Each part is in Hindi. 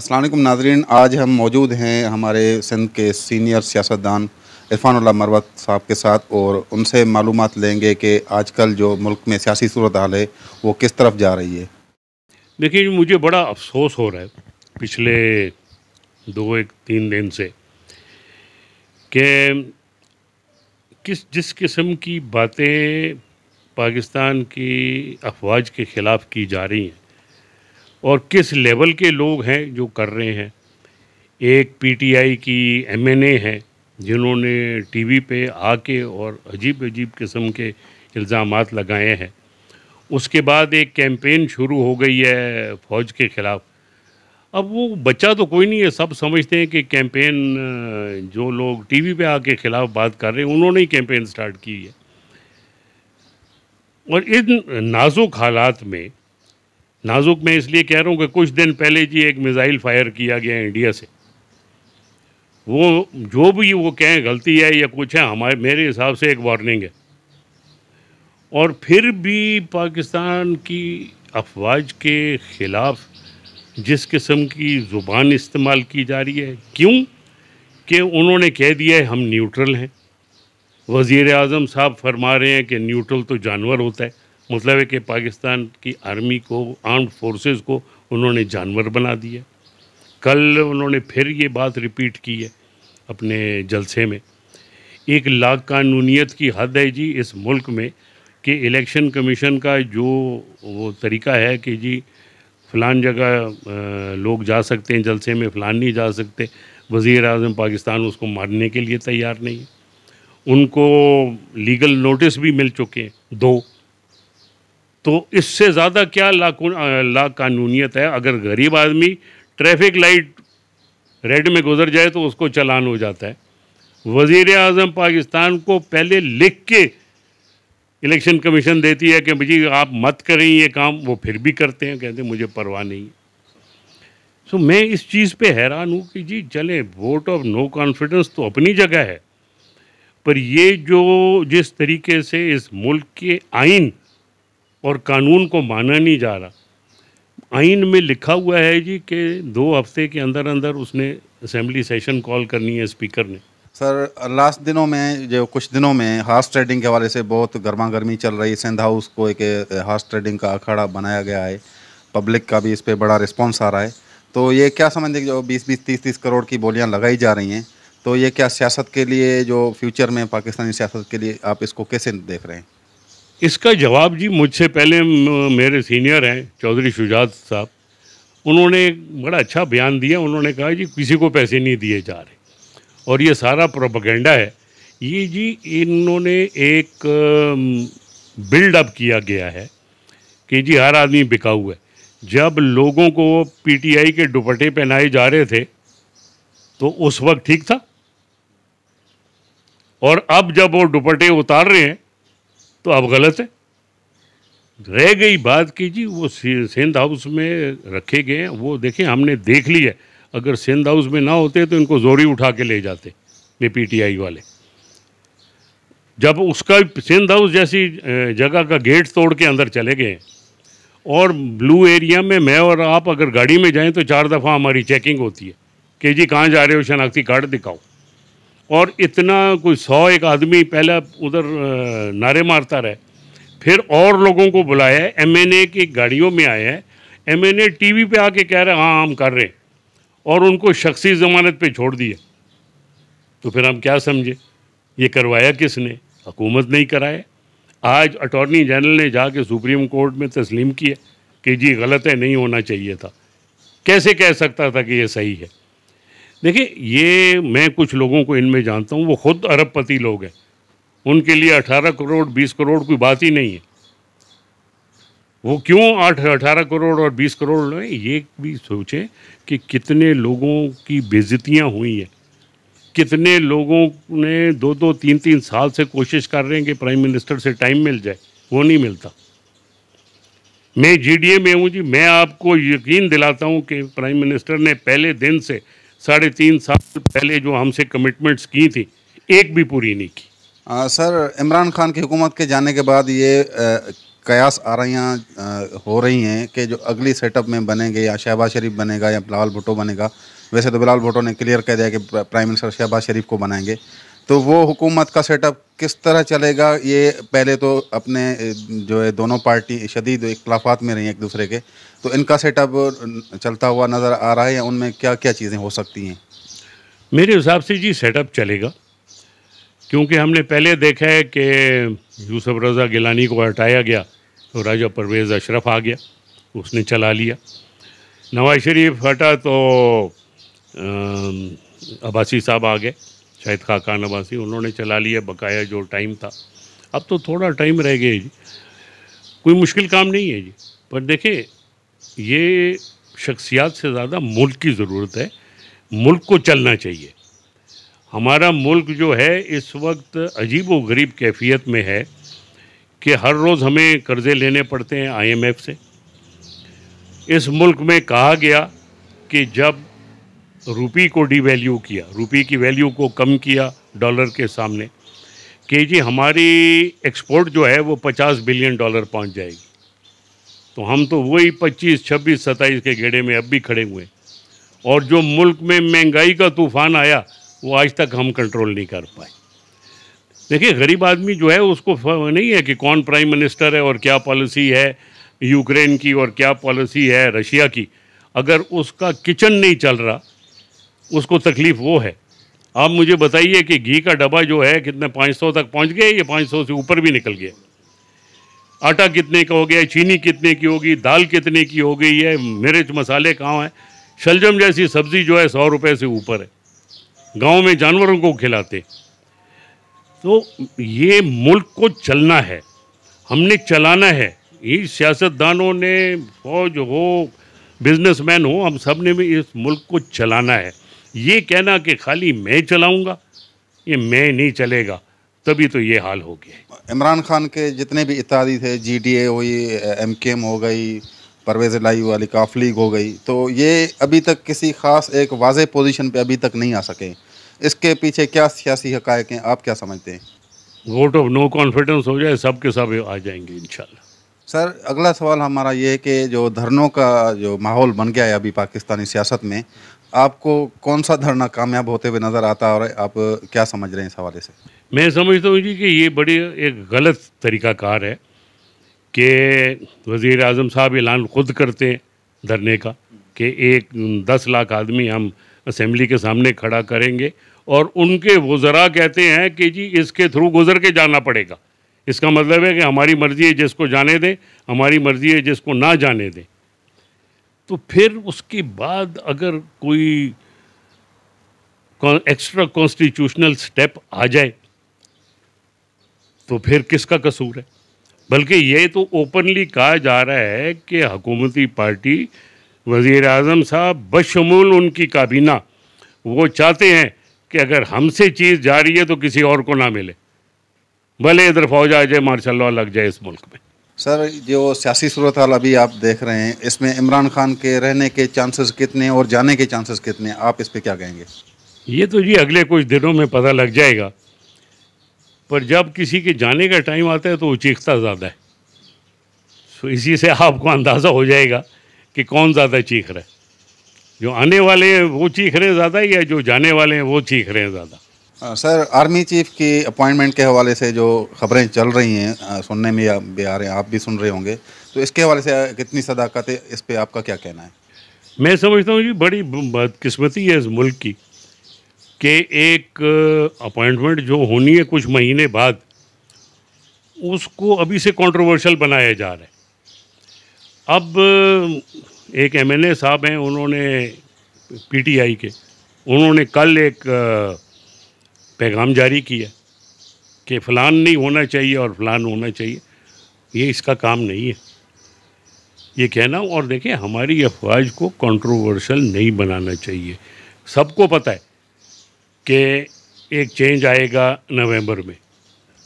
असलम नाजरीन आज हम मौजूद हैं हमारे सिंध के सीनियर सियासतदान इरफानुल्ला मरवत साहब के साथ और उनसे मालूम लेंगे कि आजकल जो मुल्क में सियासी सूरत हाल है वो किस तरफ जा रही है देखिए मुझे बड़ा अफसोस हो रहा है पिछले दो एक तीन दिन से कि किस जिस किस्म की बातें पाकिस्तान की अफवाज के ख़िलाफ़ की जा रही हैं और किस लेवल के लोग हैं जो कर रहे हैं एक पीटीआई की एमएनए है जिन्होंने टीवी पे आके और अजीब अजीब किस्म के इल्ज़ाम लगाए हैं उसके बाद एक कैंपेन शुरू हो गई है फ़ौज के ख़िलाफ़ अब वो बच्चा तो कोई नहीं है सब समझते हैं कि कैंपेन जो लोग टीवी पे आके ख़िलाफ़ बात कर रहे हैं उन्होंने ही कैंपेन स्टार्ट की है और इन नाजुक हालात में नाजुक मैं इसलिए कह रहा हूँ कि कुछ दिन पहले जी एक मिज़ाइल फायर किया गया इंडिया से वो जो भी वो कहें गलती है या कुछ है हमारे मेरे हिसाब से एक वार्निंग है और फिर भी पाकिस्तान की अफवाज के ख़िलाफ़ जिस किस्म की ज़ुबान इस्तेमाल की जा रही है क्यों कि उन्होंने कह दिया है हम न्यूट्रल हैं वज़ी अजम साहब फरमा रहे हैं कि न्यूट्रल तो जानवर होता है मतलब है कि पाकिस्तान की आर्मी को आर्म्ड फोर्सेस को उन्होंने जानवर बना दिया कल उन्होंने फिर ये बात रिपीट की है अपने जलसे में एक लाख कानूनीत की हद है जी इस मुल्क में कि इलेक्शन कमीशन का जो वो तरीका है कि जी फ़लान जगह लोग जा सकते हैं जलसे में फ़लान नहीं जा सकते वज़ी अजम पाकिस्तान उसको मारने के लिए तैयार नहीं उनको लीगल नोटिस भी मिल चुके हैं दो तो इससे ज़्यादा क्या लाकानूनीत ला है अगर गरीब आदमी ट्रैफिक लाइट रेड में गुजर जाए तो उसको चलान हो जाता है वज़ी अजम पाकिस्तान को पहले लिख के इलेक्शन कमीशन देती है कि भाई आप मत करें ये काम वो फिर भी करते हैं कहते हैं मुझे परवाह नहीं सो so, मैं इस चीज़ पे हैरान हूँ कि जी चले वोट ऑफ नो कॉन्फिडेंस तो अपनी जगह है पर ये जो जिस तरीके से इस मुल्क के आइन और कानून को माना नहीं जा रहा आइन में लिखा हुआ है जी कि दो हफ्ते के अंदर अंदर उसने असम्बली सेशन कॉल करनी है स्पीकर ने सर लास्ट दिनों में जो कुछ दिनों में हार्स ट्रेडिंग के हवाले से बहुत गर्मा गर्मी चल रही है सिंध हाउस को एक हार्स ट्रेडिंग का अखाड़ा बनाया गया है पब्लिक का भी इस पर बड़ा रिस्पॉन्स आ रहा है तो ये क्या समझते जो बीस बीस तीस तीस करोड़ की बोलियाँ लगाई जा रही हैं तो ये क्या सियासत के लिए जो फ्यूचर में पाकिस्तानी सियासत के लिए आप इसको कैसे देख रहे हैं इसका जवाब जी मुझसे पहले मेरे सीनियर हैं चौधरी शुजात साहब उन्होंने एक बड़ा अच्छा बयान दिया उन्होंने कहा जी किसी को पैसे नहीं दिए जा रहे और ये सारा प्रोपागेंडा है ये जी इन्होंने एक बिल्डअप किया गया है कि जी हर आदमी बिका हुआ है जब लोगों को पीटीआई के दुपट्टे पहनाए जा रहे थे तो उस वक्त ठीक था और अब जब वो दुपट्टे उतार रहे हैं तो आप गलत है रह गई बात की जी वो सेंध हाउस में रखे गए हैं वो देखें हमने देख लिया अगर सेंध हाउस में ना होते तो इनको जोरी उठा के ले जाते ये पीटीआई वाले जब उसका सेंध हाउस जैसी जगह का गेट तोड़ के अंदर चले गए और ब्लू एरिया में मैं और आप अगर गाड़ी में जाएं तो चार दफ़ा हमारी चेकिंग होती है कि जी कहाँ जा रहे हो शनाख्ती कार्ड दिखाओ और इतना कोई सौ एक आदमी पहले उधर नारे मारता रहे फिर और लोगों को बुलाया एन ए की गाड़ियों में आया है एम एन टीवी पे आके कह रहे हाँ हम कर रहे हैं और उनको शख्सी ज़मानत पे छोड़ दिया तो फिर हम क्या समझे ये करवाया किसने हुकूमत नहीं कराया आज अटॉर्नी जनरल ने जाके सुप्रीम कोर्ट में तस्लीम किया कि जी गलत है नहीं होना चाहिए था कैसे कह सकता था कि ये सही है देखिए ये मैं कुछ लोगों को इनमें जानता हूँ वो खुद अरबपति लोग हैं उनके लिए अठारह करोड़ बीस करोड़ कोई बात ही नहीं है वो क्यों आठ अठारह करोड़ और बीस करोड़ लोग ये भी सोचें कि कितने लोगों की बेजतियाँ हुई हैं कितने लोगों ने दो दो तीन तीन साल से कोशिश कर रहे हैं कि प्राइम मिनिस्टर से टाइम मिल जाए वो नहीं मिलता मैं जीडीए में हूँ जी मैं आपको यकीन दिलाता हूँ कि प्राइम मिनिस्टर ने पहले दिन से साढ़े तीन साल पहले जो हमसे कमिटमेंट्स की थी एक भी पूरी नहीं की आ, सर इमरान खान की हुकूमत के जाने के बाद ये आ, कयास आरियाँ हो रही हैं कि जो अगली सेटअप में बनेंगे या शहबाज शरीफ बनेगा या बिलाल भुटो बनेगा वैसे तो बिलाल भुटो ने क्लियर कह दिया कि प्राइम मिनिस्टर शहबाज शरीफ को बनाएंगे तो वो हुकूमत का सेटअप किस तरह चलेगा ये पहले तो अपने जो है दोनों पार्टी शदीद इख्लाफात में रही एक दूसरे के तो इनका सेटअप चलता हुआ नज़र आ रहा है या उनमें क्या क्या चीज़ें हो सकती हैं मेरे हिसाब से जी सेटअप चलेगा क्योंकि हमने पहले देखा है कि यूसुफ रज़ा गिलानी को हटाया गया तो राजा परवेज़ अशरफ आ गया उसने चला लिया नवाज शरीफ हटा तो अबासी साहब आ गए शाहिद खाकान अबासी उन्होंने चला लिया बकाया जो टाइम था अब तो थोड़ा टाइम रह गया जी कोई मुश्किल काम नहीं है जी पर देखें ये शख्सियात से ज़्यादा मुल्क की ज़रूरत है मुल्क को चलना चाहिए हमारा मुल्क जो है इस वक्त अजीब व गरीब कैफियत में है कि हर रोज़ हमें कर्ज़े लेने पड़ते हैं आईएमएफ से इस मुल्क में कहा गया कि जब रुपी को डीवैल्यू किया रुपी की वैल्यू को कम किया डॉलर के सामने कि जी हमारी एक्सपोर्ट जो है वो 50 बिलियन डॉलर पहुंच जाएगी तो हम तो वही पच्चीस छब्बीस सत्ताईस के घेड़े में अब भी खड़े हुए और जो मुल्क में महंगाई का तूफान आया वो आज तक हम कंट्रोल नहीं कर पाए देखिए गरीब आदमी जो है उसको नहीं है कि कौन प्राइम मिनिस्टर है और क्या पॉलिसी है यूक्रेन की और क्या पॉलिसी है रशिया की अगर उसका किचन नहीं चल रहा उसको तकलीफ़ वो है आप मुझे बताइए कि घी का डब्बा जो है कितने 500 तक पहुंच गया या 500 से ऊपर भी निकल गया आटा कितने का हो गया चीनी कितने की होगी दाल कितने की हो गई है मिर्च मसाले कहाँ हैं शलजम जैसी सब्ज़ी जो है सौ रुपये से ऊपर है गांव में जानवरों को खिलाते तो ये मुल्क को चलना है हमने चलाना है ये सियासतदानों ने फौज हो बिजनेसमैन हो हम सब ने भी इस मुल्क को चलाना है ये कहना कि खाली मैं चलाऊंगा ये मैं नहीं चलेगा तभी तो ये हाल हो गया है इमरान खान के जितने भी इत्यादि थे जी डी ए हुई एम के एम हो गई परवेज़ लाई वाली काफ लीग हो गई तो ये अभी तक किसी ख़ास एक वाज पोजीशन पे अभी तक नहीं आ सके इसके पीछे क्या सियासी हकायक हैं आप क्या समझते हैं वोट ऑफ नो कॉन्फिडेंस हो जाए सब के सब आ जाएंगे इन सर अगला सवाल हमारा ये है कि जो धरनों का जो माहौल बन गया है अभी पाकिस्तानी सियासत में आपको कौन सा धरना कामयाब होते हुए नज़र आता है और आप क्या समझ रहे हैं इस हवाले से मैं समझता हूँ जी कि ये बड़ी एक गलत तरीका कार है कि वज़ी अजम साहब ऐलान ख़ुद करते हैं धरने का कि एक दस लाख आदमी हम असम्बली के सामने खड़ा करेंगे और उनके वज़रा कहते हैं कि जी इसके थ्रू गुज़र के जाना पड़ेगा इसका मतलब है कि हमारी मर्ज़ी है जिसको जाने दें हमारी मर्ज़ी है जिसको ना जाने दें तो फिर उसके बाद अगर कोई एक्स्ट्रा कॉन्स्टिट्यूशनल स्टेप आ जाए तो फिर किसका कसूर है बल्कि ये तो ओपनली कहा जा रहा है कि हकूमती पार्टी वज़ी अजम साहब बशमूल उनकी काबीना वो चाहते हैं कि अगर हमसे चीज़ जा रही है तो किसी और को ना मिले भले इधर फौज आ जाए मार्शल लग जाए इस मुल्क में सर जो सियासी सूरत हाल अभी आप देख रहे हैं इसमें इमरान खान के रहने के चांसेस कितने और जाने के चांसेस कितने आप इस पर क्या कहेंगे ये तो जी अगले कुछ दिनों में पता लग जाएगा पर जब किसी के जाने का टाइम आता है तो वो चीखता ज़्यादा है सो इसी से आपको अंदाज़ा हो जाएगा कि कौन ज़्यादा चीख रहा है जो आने वाले हैं वो चीख रहे हैं ज़्यादा या जो जाने वाले हैं वो चीख रहे हैं ज़्यादा सर आर्मी चीफ की अपॉइंटमेंट के हवाले से जो खबरें चल रही हैं सुनने में भी आ रहे हैं आप भी सुन रहे होंगे तो इसके हवाले से कितनी सदाकत है इस पर आपका क्या कहना है मैं समझता हूँ जी बड़ी बदकस्मती है इस मुल्क की कि एक अपॉइंटमेंट uh, जो होनी है कुछ महीने बाद उसको अभी से कंट्रोवर्शियल बनाया जा रहा है अब uh, एक एमएनए साहब हैं उन्होंने पीटीआई के उन्होंने कल एक uh, पैगाम जारी किया कि फ़लान नहीं होना चाहिए और फ़लान होना चाहिए ये इसका काम नहीं है ये कहना और देखिए हमारी अफवाज को कंट्रोवर्शियल नहीं बनाना चाहिए सबको पता है कि एक चेंज आएगा नवंबर में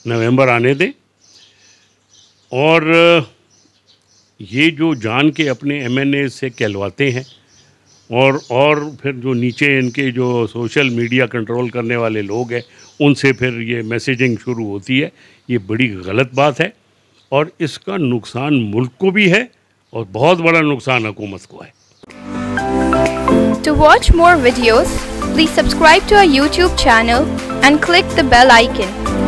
नवंबर आने दें और ये जो जान के अपने एमएनए से कहलवाते हैं और और फिर जो नीचे इनके जो सोशल मीडिया कंट्रोल करने वाले लोग हैं उनसे फिर ये मैसेजिंग शुरू होती है ये बड़ी गलत बात है और इसका नुकसान मुल्क को भी है और बहुत बड़ा नुकसान हुकूमत को है to watch more videos Please subscribe to our YouTube channel and click the bell icon.